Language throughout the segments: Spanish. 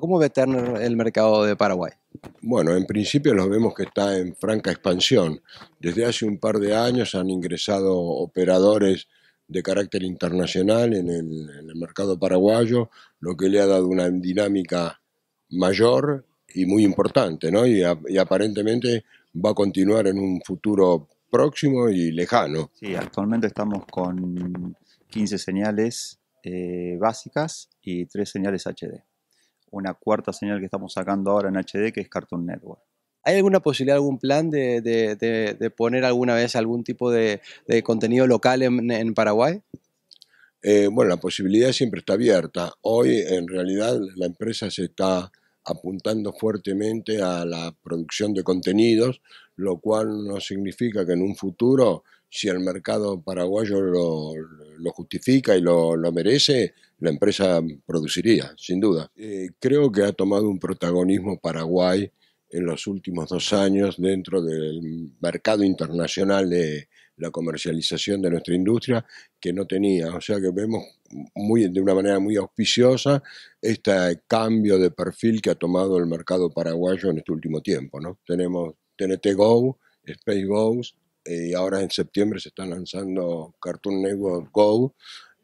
cómo ve el mercado de Paraguay? Bueno, en principio lo vemos que está en franca expansión. Desde hace un par de años han ingresado operadores de carácter internacional en el, mercado paraguayo, lo que le ha dado una dinámica mayor y muy importante, ¿no? Y, aparentemente va a continuar en un futuro próximo y lejano. Sí, actualmente estamos con 15 señales eh, básicas y 3 señales HD una cuarta señal que estamos sacando ahora en HD, que es Cartoon Network. ¿Hay alguna posibilidad, algún plan de, poner alguna vez algún tipo de, contenido local en, Paraguay? Eh, bueno, la posibilidad siempre está abierta. Hoy, en realidad, la empresa se está apuntando fuertemente a la producción de contenidos, lo cual no significa que en un futuro, si el mercado paraguayo lo, lo justifica y lo, merece, la empresa produciría, sin duda. Eh, creo que ha tomado un protagonismo Paraguay en los últimos dos años dentro del mercado internacional de la comercialización de nuestra industria que no tenía. O sea que vemos muy, de una manera muy auspiciosa este cambio de perfil que ha tomado el mercado paraguayo en este último tiempo. ¿no? Tenemos TNT Go, Space Go, y ahora en septiembre se está lanzando Cartoon Network Go,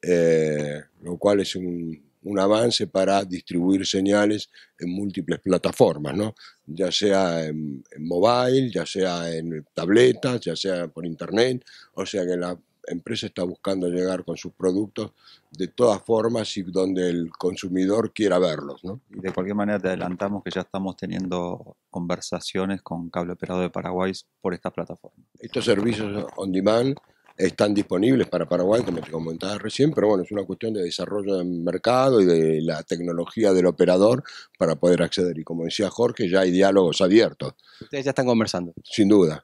eh, lo cual es un, avance para distribuir señales en múltiples plataformas, ¿no? ya sea en, en mobile, ya sea en tabletas, ya sea por internet, o sea que la empresa está buscando llegar con sus productos de todas formas y donde el consumidor quiera verlos. ¿no? de cualquier manera te adelantamos que ya estamos teniendo conversaciones con Cable Operado de Paraguay por esta plataforma. Estos servicios on demand están disponibles para Paraguay, como te comentaba recién, pero bueno, es una cuestión de desarrollo del mercado y de la tecnología del operador para poder acceder. Y como decía Jorge, ya hay diálogos abiertos. Ustedes ya están conversando. Sin duda.